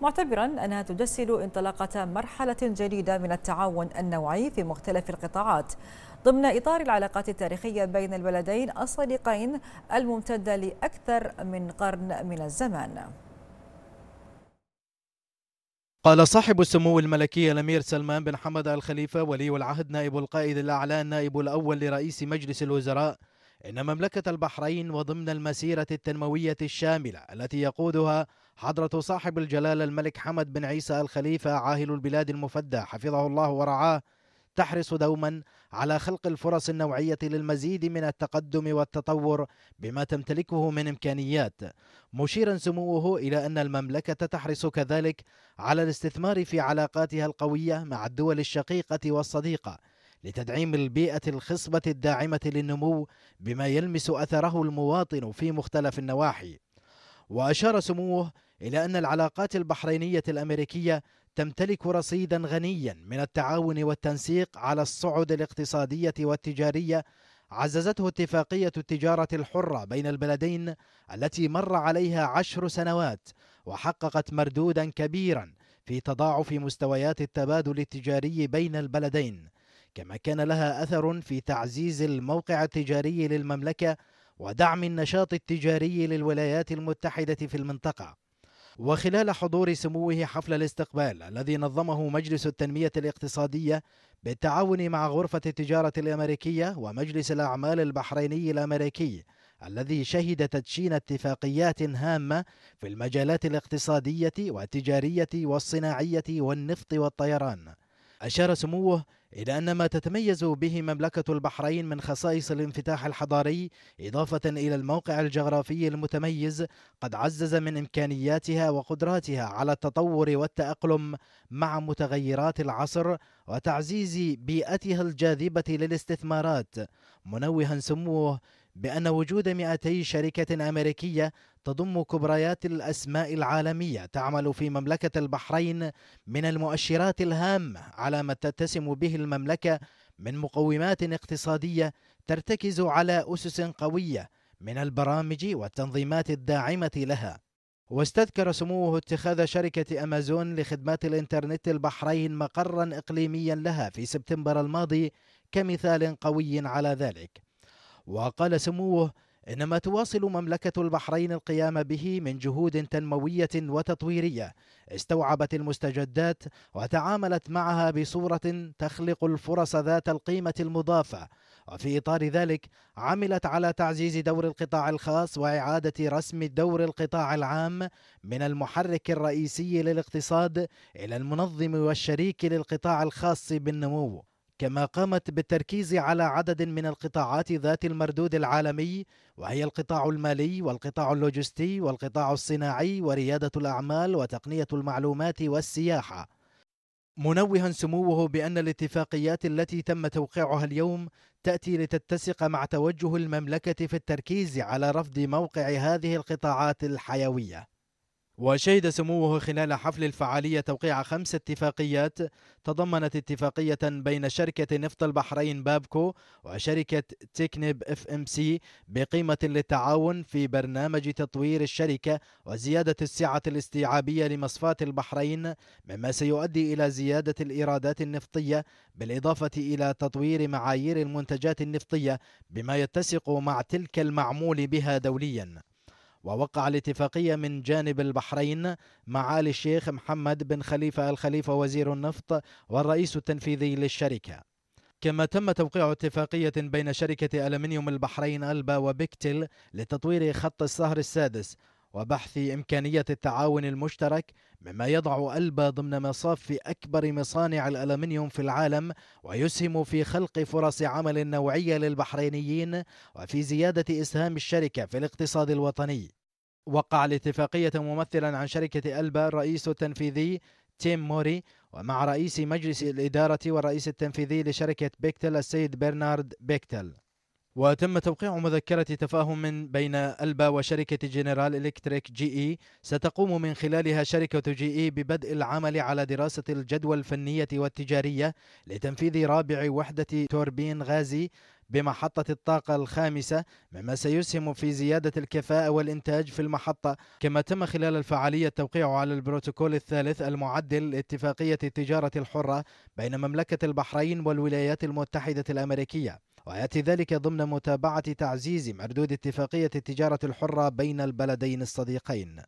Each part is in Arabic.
معتبرا أنها تجسد انطلاقة مرحلة جديدة من التعاون النوعي في مختلف القطاعات ضمن إطار العلاقات التاريخية بين البلدين الصديقين الممتدة لأكثر من قرن من الزمان قال صاحب السمو الملكي الأمير سلمان بن حمد الخليفة ولي العهد نائب القائد الأعلى النائب الأول لرئيس مجلس الوزراء إن مملكة البحرين وضمن المسيرة التنموية الشاملة التي يقودها حضرة صاحب الجلالة الملك حمد بن عيسى الخليفة عاهل البلاد المفدى حفظه الله ورعاه تحرص دوما على خلق الفرص النوعية للمزيد من التقدم والتطور بما تمتلكه من إمكانيات مشيرا سموه إلى أن المملكة تحرص كذلك على الاستثمار في علاقاتها القوية مع الدول الشقيقة والصديقة لتدعيم البيئة الخصبة الداعمة للنمو بما يلمس أثره المواطن في مختلف النواحي وأشار سموه إلى أن العلاقات البحرينية الأمريكية تمتلك رصيدا غنيا من التعاون والتنسيق على الصعد الاقتصادية والتجارية عززته اتفاقية التجارة الحرة بين البلدين التي مر عليها عشر سنوات وحققت مردودا كبيرا في تضاعف مستويات التبادل التجاري بين البلدين كما كان لها أثر في تعزيز الموقع التجاري للمملكة ودعم النشاط التجاري للولايات المتحدة في المنطقة وخلال حضور سموه حفل الاستقبال الذي نظمه مجلس التنمية الاقتصادية بالتعاون مع غرفة التجارة الأمريكية ومجلس الأعمال البحريني الأمريكي الذي شهد تدشين اتفاقيات هامة في المجالات الاقتصادية والتجارية والصناعية والنفط والطيران أشار سموه إلى أن ما تتميز به مملكة البحرين من خصائص الانفتاح الحضاري إضافة إلى الموقع الجغرافي المتميز قد عزز من إمكانياتها وقدراتها على التطور والتأقلم مع متغيرات العصر وتعزيز بيئتها الجاذبة للاستثمارات منوها سموه بأن وجود 200 شركة أمريكية تضم كبريات الأسماء العالمية تعمل في مملكة البحرين من المؤشرات الهامة على ما تتسم به المملكة من مقومات اقتصادية ترتكز على أسس قوية من البرامج والتنظيمات الداعمة لها واستذكر سموه اتخاذ شركة أمازون لخدمات الإنترنت البحرين مقرا إقليميا لها في سبتمبر الماضي كمثال قوي على ذلك وقال سموه إنما تواصل مملكة البحرين القيام به من جهود تنموية وتطويرية استوعبت المستجدات وتعاملت معها بصورة تخلق الفرص ذات القيمة المضافة وفي إطار ذلك عملت على تعزيز دور القطاع الخاص وإعادة رسم دور القطاع العام من المحرك الرئيسي للاقتصاد إلى المنظم والشريك للقطاع الخاص بالنمو كما قامت بالتركيز على عدد من القطاعات ذات المردود العالمي وهي القطاع المالي والقطاع اللوجستي والقطاع الصناعي وريادة الأعمال وتقنية المعلومات والسياحة منوها سموه بأن الاتفاقيات التي تم توقيعها اليوم تأتي لتتسق مع توجه المملكة في التركيز على رفض موقع هذه القطاعات الحيوية وشهد سموه خلال حفل الفعالية توقيع خمس اتفاقيات تضمنت اتفاقية بين شركة نفط البحرين بابكو وشركة تكنيب اف ام سي بقيمة للتعاون في برنامج تطوير الشركة وزيادة السعة الاستيعابية لمصفاة البحرين مما سيؤدي إلى زيادة الإيرادات النفطية بالإضافة إلى تطوير معايير المنتجات النفطية بما يتسق مع تلك المعمول بها دوليا ووقع الاتفاقية من جانب البحرين معالي الشيخ محمد بن خليفة الخليفة وزير النفط والرئيس التنفيذي للشركة كما تم توقيع اتفاقية بين شركة ألمنيوم البحرين ألبا وبيكتل لتطوير خط السهر السادس وبحث إمكانية التعاون المشترك مما يضع ألبا ضمن مصاف أكبر مصانع الألمنيوم في العالم ويسهم في خلق فرص عمل نوعية للبحرينيين وفي زيادة إسهام الشركة في الاقتصاد الوطني وقع الاتفاقية ممثلا عن شركة ألبا الرئيس التنفيذي تيم موري ومع رئيس مجلس الإدارة والرئيس التنفيذي لشركة بيكتل السيد برنارد بيكتل وتم توقيع مذكرة تفاهم بين ألبا وشركة جنرال إلكتريك جي إي ستقوم من خلالها شركة جي إي ببدء العمل على دراسة الجدوى الفنية والتجارية لتنفيذ رابع وحدة توربين غازي بمحطة الطاقة الخامسة مما سيسهم في زيادة الكفاءة والإنتاج في المحطة كما تم خلال الفعالية التوقيع على البروتوكول الثالث المعدل لاتفاقية التجارة الحرة بين مملكة البحرين والولايات المتحدة الأمريكية وياتي ذلك ضمن متابعه تعزيز مردود اتفاقيه التجاره الحره بين البلدين الصديقين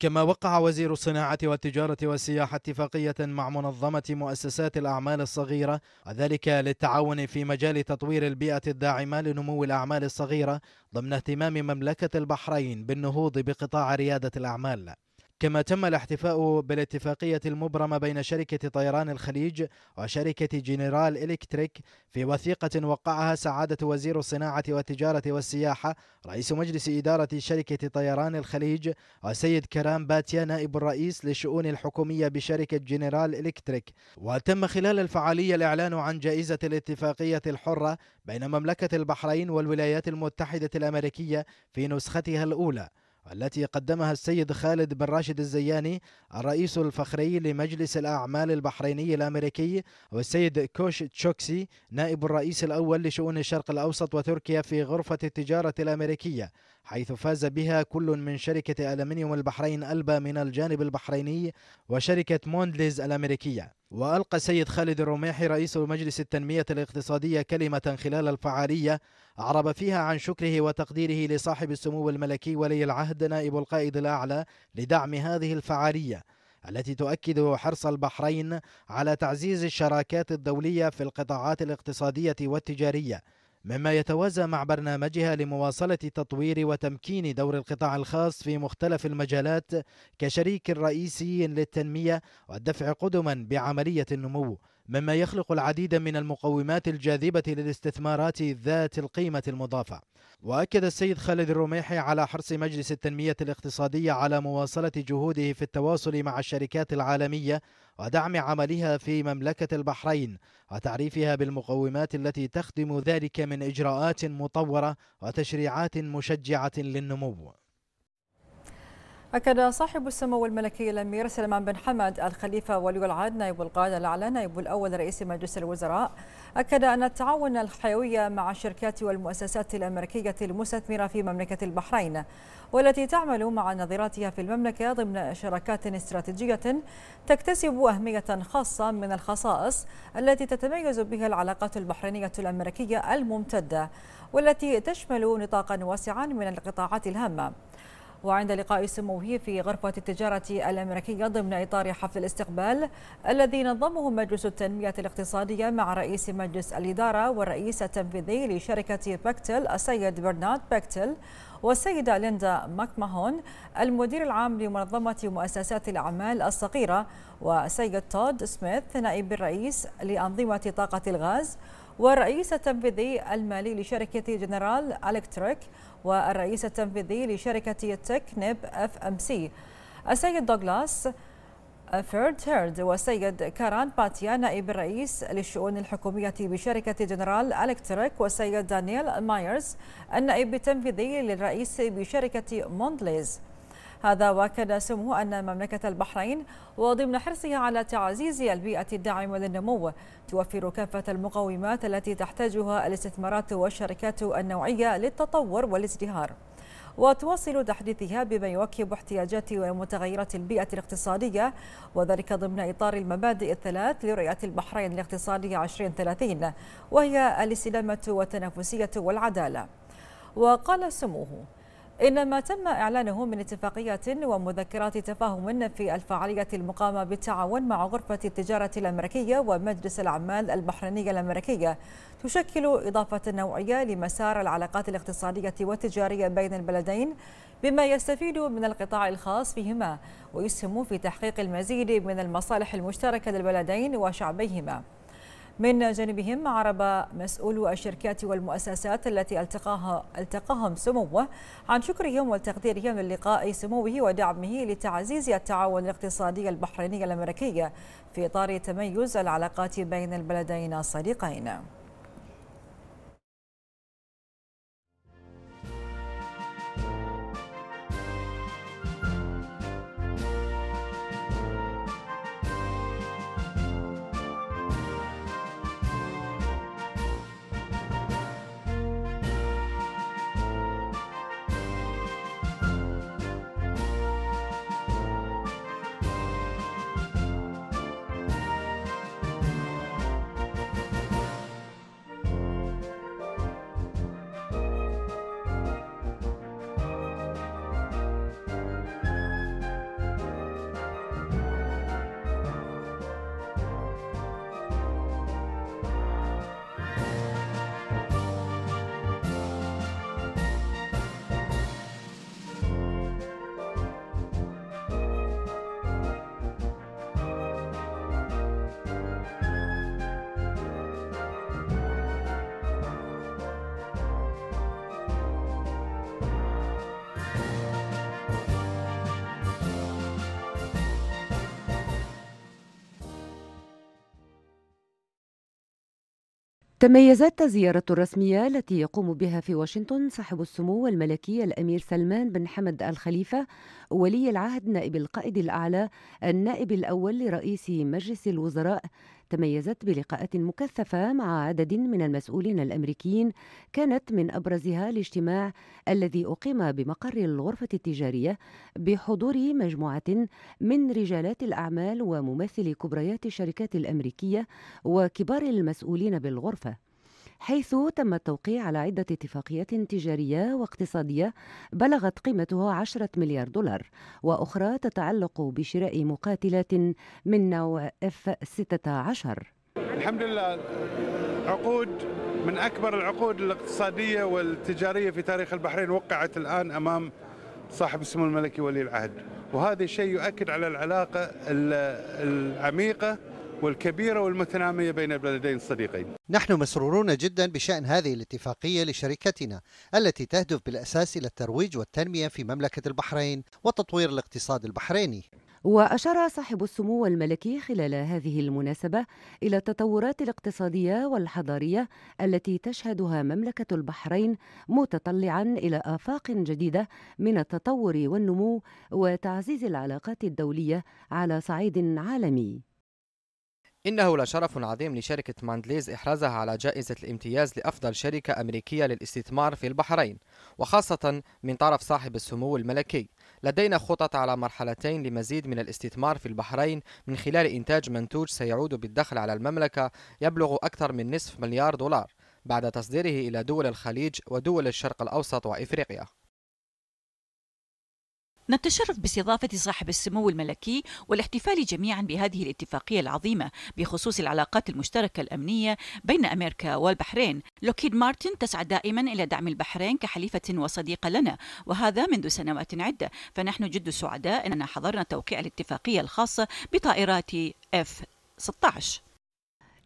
كما وقع وزير الصناعة والتجارة والسياحة اتفاقية مع منظمة مؤسسات الأعمال الصغيرة وذلك للتعاون في مجال تطوير البيئة الداعمة لنمو الأعمال الصغيرة ضمن اهتمام مملكة البحرين بالنهوض بقطاع ريادة الأعمال كما تم الاحتفاء بالاتفاقية المبرمة بين شركة طيران الخليج وشركة جنرال إلكتريك في وثيقة وقعها سعادة وزير الصناعة والتجارة والسياحة رئيس مجلس إدارة شركة طيران الخليج وسيد كرام باتيا نائب الرئيس للشؤون الحكومية بشركة جنرال إلكتريك وتم خلال الفعالية الإعلان عن جائزة الاتفاقية الحرة بين مملكة البحرين والولايات المتحدة الأمريكية في نسختها الأولى والتي قدمها السيد خالد بن راشد الزياني الرئيس الفخري لمجلس الأعمال البحريني الأمريكي والسيد كوش تشوكسي نائب الرئيس الأول لشؤون الشرق الأوسط وتركيا في غرفة التجارة الأمريكية حيث فاز بها كل من شركة ألمنيوم البحرين ألبا من الجانب البحريني وشركة موندليز الأمريكية وألقى السيد خالد الرميحي رئيس مجلس التنمية الاقتصادية كلمة خلال الفعالية أعرب فيها عن شكره وتقديره لصاحب السمو الملكي ولي العهد نائب القائد الأعلى لدعم هذه الفعالية التي تؤكد حرص البحرين على تعزيز الشراكات الدولية في القطاعات الاقتصادية والتجارية مما يتوازى مع برنامجها لمواصلة تطوير وتمكين دور القطاع الخاص في مختلف المجالات كشريك رئيسي للتنمية والدفع قدما بعملية النمو مما يخلق العديد من المقومات الجاذبة للاستثمارات ذات القيمة المضافة وأكد السيد خالد الرميحي على حرص مجلس التنمية الاقتصادية على مواصلة جهوده في التواصل مع الشركات العالمية ودعم عملها في مملكة البحرين وتعريفها بالمقومات التي تخدم ذلك من إجراءات مطورة وتشريعات مشجعة للنمو أكد صاحب السمو الملكي الأمير سلمان بن حمد الخليفة ولي العهد نائب القائد الأعلى نائب الأول رئيس مجلس الوزراء أكد أن التعاون الحيوي مع الشركات والمؤسسات الأمريكية المستثمرة في مملكة البحرين والتي تعمل مع نظيراتها في المملكة ضمن شراكات استراتيجية تكتسب أهمية خاصة من الخصائص التي تتميز بها العلاقات البحرينية الأمريكية الممتدة والتي تشمل نطاقا واسعا من القطاعات الهامة وعند لقاء سموه في غرفة التجارة الأمريكية ضمن إطار حفل الاستقبال الذي نظمه مجلس التنمية الاقتصادية مع رئيس مجلس الإدارة والرئيس التنفيذي لشركة بكتل السيد برنارد بكتل والسيدة ليندا ماكماهون المدير العام لمنظمة مؤسسات الأعمال الصغيرة وسيد تود سميث نائب الرئيس لأنظمة طاقة الغاز والرئيس التنفيذي المالي لشركة جنرال ألكتريك والرئيس التنفيذي لشركة نيب اف ام سي السيد دوغلاس فيرد هيرد والسيد كاران باتيا نائب الرئيس للشؤون الحكومية بشركة جنرال إلكتريك والسيد دانيال مايرز النائب التنفيذي للرئيس بشركة موندليز هذا واكد سمو أن مملكة البحرين وضمن حرصها على تعزيز البيئة الداعمة للنمو توفر كافة المقومات التي تحتاجها الاستثمارات والشركات النوعية للتطور والازدهار وتواصل تحديثها بما يواكب احتياجات ومتغيرات البيئة الاقتصادية وذلك ضمن إطار المبادئ الثلاث لرؤية البحرين الاقتصادية 2030 وهي الاستدامة والتنافسية والعدالة وقال سموه إنما تم إعلانه من اتفاقية ومذكرات تفاهم في الفعالية المقامة بالتعاون مع غرفة التجارة الأمريكية ومجلس الأعمال البحرينية الأمريكية تشكل إضافة نوعية لمسار العلاقات الاقتصادية والتجارية بين البلدين بما يستفيد من القطاع الخاص فيهما ويسهم في تحقيق المزيد من المصالح المشتركة للبلدين وشعبيهما من جانبهم عرب مسؤولو الشركات والمؤسسات التي التقاها التقاهم سموه عن شكرهم وتقديرهم للقاء سموه ودعمه لتعزيز التعاون الاقتصادي البحريني الامريكي في اطار تميز العلاقات بين البلدين الصديقين تميزت الزيارة الرسمية التي يقوم بها في واشنطن صاحب السمو الملكي الأمير سلمان بن حمد الخليفة ولي العهد نائب القائد الأعلى النائب الأول لرئيس مجلس الوزراء تميزت بلقاءات مكثفة مع عدد من المسؤولين الأمريكيين كانت من أبرزها الاجتماع الذي أقيم بمقر الغرفة التجارية بحضور مجموعة من رجالات الأعمال وممثلي كبريات الشركات الأمريكية وكبار المسؤولين بالغرفة حيث تم التوقيع على عدة اتفاقيات تجارية واقتصادية بلغت قيمتها 10 مليار دولار وأخرى تتعلق بشراء مقاتلات من نوع اف 16 الحمد لله عقود من أكبر العقود الاقتصادية والتجارية في تاريخ البحرين وقعت الآن أمام صاحب السمو الملكي ولي العهد وهذا الشيء يؤكد على العلاقة العميقة والكبيرة والمتنامية بين البلدين الصديقين نحن مسرورون جدا بشأن هذه الاتفاقية لشركتنا التي تهدف بالأساس إلى الترويج والتنمية في مملكة البحرين وتطوير الاقتصاد البحريني وأشار صاحب السمو الملكي خلال هذه المناسبة إلى التطورات الاقتصادية والحضارية التي تشهدها مملكة البحرين متطلعا إلى آفاق جديدة من التطور والنمو وتعزيز العلاقات الدولية على صعيد عالمي إنه لشرف عظيم لشركة ماندليز إحرازها على جائزة الامتياز لأفضل شركة أمريكية للاستثمار في البحرين وخاصة من طرف صاحب السمو الملكي لدينا خطط على مرحلتين لمزيد من الاستثمار في البحرين من خلال إنتاج منتوج سيعود بالدخل على المملكة يبلغ أكثر من نصف مليار دولار بعد تصديره إلى دول الخليج ودول الشرق الأوسط وإفريقيا نتشرف باستضافة صاحب السمو الملكي والاحتفال جميعا بهذه الاتفاقية العظيمة بخصوص العلاقات المشتركة الأمنية بين أمريكا والبحرين لوكيد مارتن تسعى دائما إلى دعم البحرين كحليفة وصديقة لنا وهذا منذ سنوات عدة فنحن جد سعداء أننا حضرنا توقيع الاتفاقية الخاصة بطائرات F 16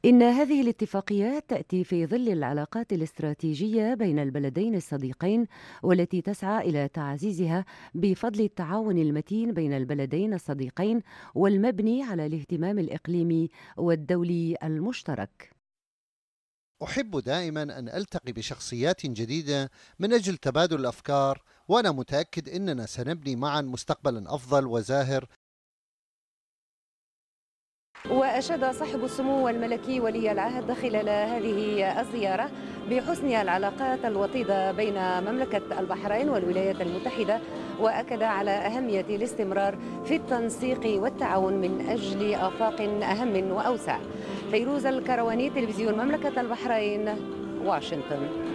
إن هذه الاتفاقيات تأتي في ظل العلاقات الاستراتيجية بين البلدين الصديقين والتي تسعى إلى تعزيزها بفضل التعاون المتين بين البلدين الصديقين والمبني على الاهتمام الإقليمي والدولي المشترك. أحب دائما أن ألتقي بشخصيات جديدة من أجل تبادل الأفكار وأنا متأكد أننا سنبني معا مستقبلا أفضل وزاهر وأشاد صاحب السمو الملكي ولي العهد خلال هذه الزيارة بحسن العلاقات الوطيدة بين مملكة البحرين والولايات المتحدة وأكد على أهمية الاستمرار في التنسيق والتعاون من أجل آفاق أهم وأوسع فيروز الكرواني تلفزيون مملكة البحرين واشنطن